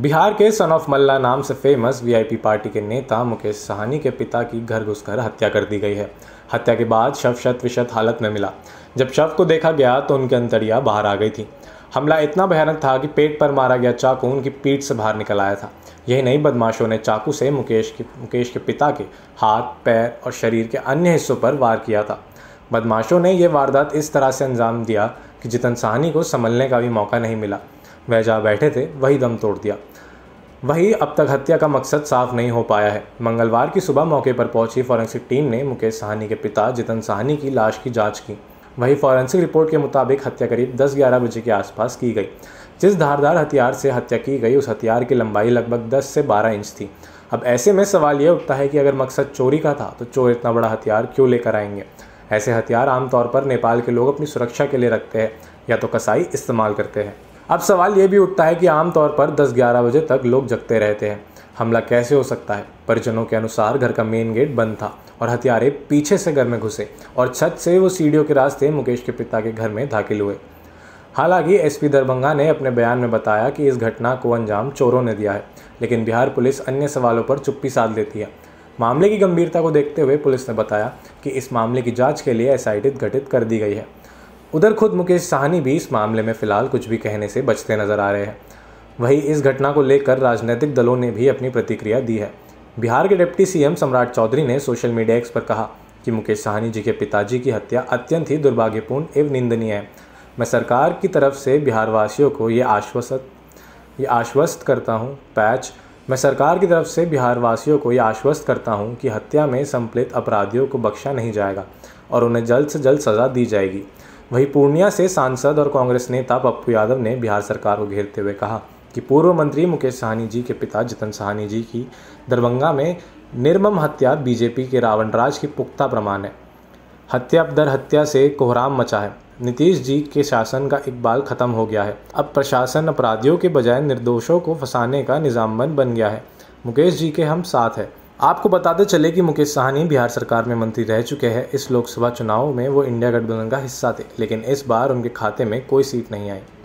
बिहार के son of मल्ला नाम से फेमस वीआईपी पार्टी के नेता मुकेश सहानी के पिता की घर घुसकर हत्या कर दी गई है हत्या के बाद शव शत विशत हालत में मिला जब शव को देखा गया तो उनकी अंतरिया बाहर आ गई थी हमला इतना भयानक था कि पेट पर मारा गया चाकू उनकी पीठ से बाहर निकल आया था यही नहीं बदमाशों ने चाकू से मुकेश के मुकेश के पिता के हाथ पैर और शरीर के अन्य हिस्सों पर वार किया था बदमाशों ने यह वारदात इस तरह से अंजाम दिया कि जितन साहनी को संभलने का भी मौका नहीं मिला वह जहाँ बैठे थे वही दम तोड़ दिया वही अब तक हत्या का मकसद साफ नहीं हो पाया है मंगलवार की सुबह मौके पर पहुंची फॉरेंसिक टीम ने मुकेश साहनी के पिता जितन साहनी की लाश की जांच की वहीं फॉरेंसिक रिपोर्ट के मुताबिक हत्या करीब 10-11 बजे के आसपास की गई जिस धारदार हथियार से हत्या की गई उस हथियार की लंबाई लगभग 10 से 12 इंच थी अब ऐसे में सवाल यह उठता है कि अगर मकसद चोरी का था तो चोर इतना बड़ा हथियार क्यों लेकर आएंगे ऐसे हथियार आमतौर पर नेपाल के लोग अपनी सुरक्षा के लिए रखते हैं या तो कसाई इस्तेमाल करते हैं अब सवाल ये भी उठता है कि आमतौर पर 10-11 बजे तक लोग जगते रहते हैं हमला कैसे हो सकता है परिजनों के अनुसार घर का मेन गेट बंद था और हथियारे पीछे से घर में घुसे और छत से वो सीढ़ियों के रास्ते मुकेश के पिता के घर में दाखिल हुए हालांकि एसपी दरभंगा ने अपने बयान में बताया कि इस घटना को अंजाम चोरों ने दिया है लेकिन बिहार पुलिस अन्य सवालों पर चुप्पी साध लेती है मामले की गंभीरता को देखते हुए पुलिस ने बताया कि इस मामले की जांच के लिए एसआईटी गठित कर दी गई है उधर खुद मुकेश साहनी भी इस मामले में फिलहाल कुछ भी कहने से बचते नजर आ रहे हैं वहीं इस घटना को लेकर राजनीतिक दलों ने भी अपनी प्रतिक्रिया दी है बिहार के डिप्टी सीएम सम्राट चौधरी ने सोशल मीडिया एक्स पर कहा कि मुकेश साहनी जी के पिताजी की हत्या अत्यंत ही दुर्भाग्यपूर्ण एवं निंदनीय है मैं सरकार की तरफ से बिहारवासियों को ये आश्वस्त ये आश्वस्त करता हूँ पैच मैं सरकार की तरफ से बिहारवासियों को यह आश्वस्त करता हूँ कि हत्या में संपलित अपराधियों को बख्शा नहीं जाएगा और उन्हें जल्द से जल्द सज़ा दी जाएगी वहीं पूर्णिया से सांसद और कांग्रेस नेता पप्पू यादव ने बिहार सरकार को घेरते हुए कहा कि पूर्व मंत्री मुकेश सहनी जी के पिता जतन सहनी जी की दरभंगा में निर्मम हत्या बीजेपी के रावण राज की पुख्ता प्रमाण है हत्या दर हत्या से कोहराम मचा है नीतीश जी के शासन का इकबाल खत्म हो गया है अब प्रशासन अपराधियों के बजाय निर्दोषों को फंसाने का निज़ामबंद बन गया है मुकेश जी के हम साथ हैं आपको बताते चले कि मुकेश सहनी बिहार सरकार में मंत्री रह चुके हैं इस लोकसभा चुनाव में वो इंडिया गठबंधन का हिस्सा थे लेकिन इस बार उनके खाते में कोई सीट नहीं आई